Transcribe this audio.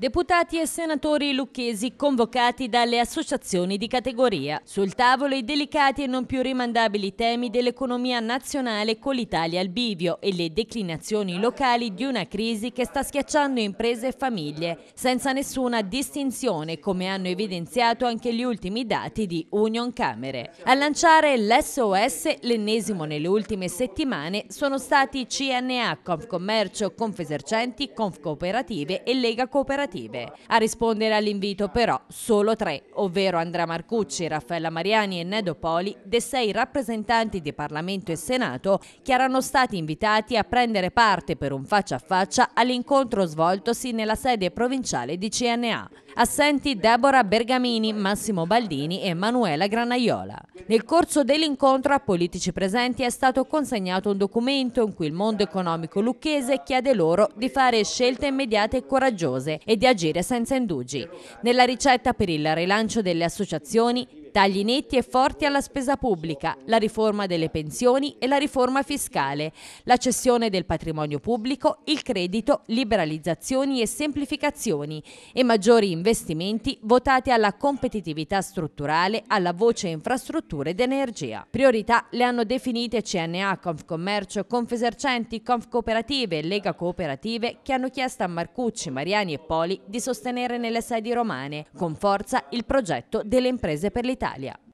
Deputati e senatori lucchesi convocati dalle associazioni di categoria. Sul tavolo i delicati e non più rimandabili temi dell'economia nazionale con l'Italia al bivio e le declinazioni locali di una crisi che sta schiacciando imprese e famiglie, senza nessuna distinzione, come hanno evidenziato anche gli ultimi dati di Union Camere. A lanciare l'SOS, l'ennesimo nelle ultime settimane, sono stati CNA, Confcommercio, Confesercenti, Confcooperative e Lega Cooperativa alternative. A rispondere all'invito però solo tre, ovvero Andrea Marcucci, Raffaella Mariani e Nedo Poli, dei sei rappresentanti di Parlamento e Senato che erano stati invitati a prendere parte per un faccia a faccia all'incontro svoltosi nella sede provinciale di CNA. Assenti Deborah Bergamini, Massimo Baldini e Emanuela Granaiola. Nel corso dell'incontro a politici presenti è stato consegnato un documento in cui il mondo economico lucchese chiede loro di fare scelte immediate e coraggiose e di agire senza indugi. Nella ricetta per il rilancio delle associazioni Tagli netti e forti alla spesa pubblica, la riforma delle pensioni e la riforma fiscale, la cessione del patrimonio pubblico, il credito, liberalizzazioni e semplificazioni e maggiori investimenti votati alla competitività strutturale, alla voce infrastrutture ed energia. Priorità le hanno definite CNA, Confcommercio, Confesercenti, Confcooperative e Lega Cooperative che hanno chiesto a Marcucci, Mariani e Poli di sostenere nelle sedi romane con forza il progetto delle imprese per l'Italia Italia.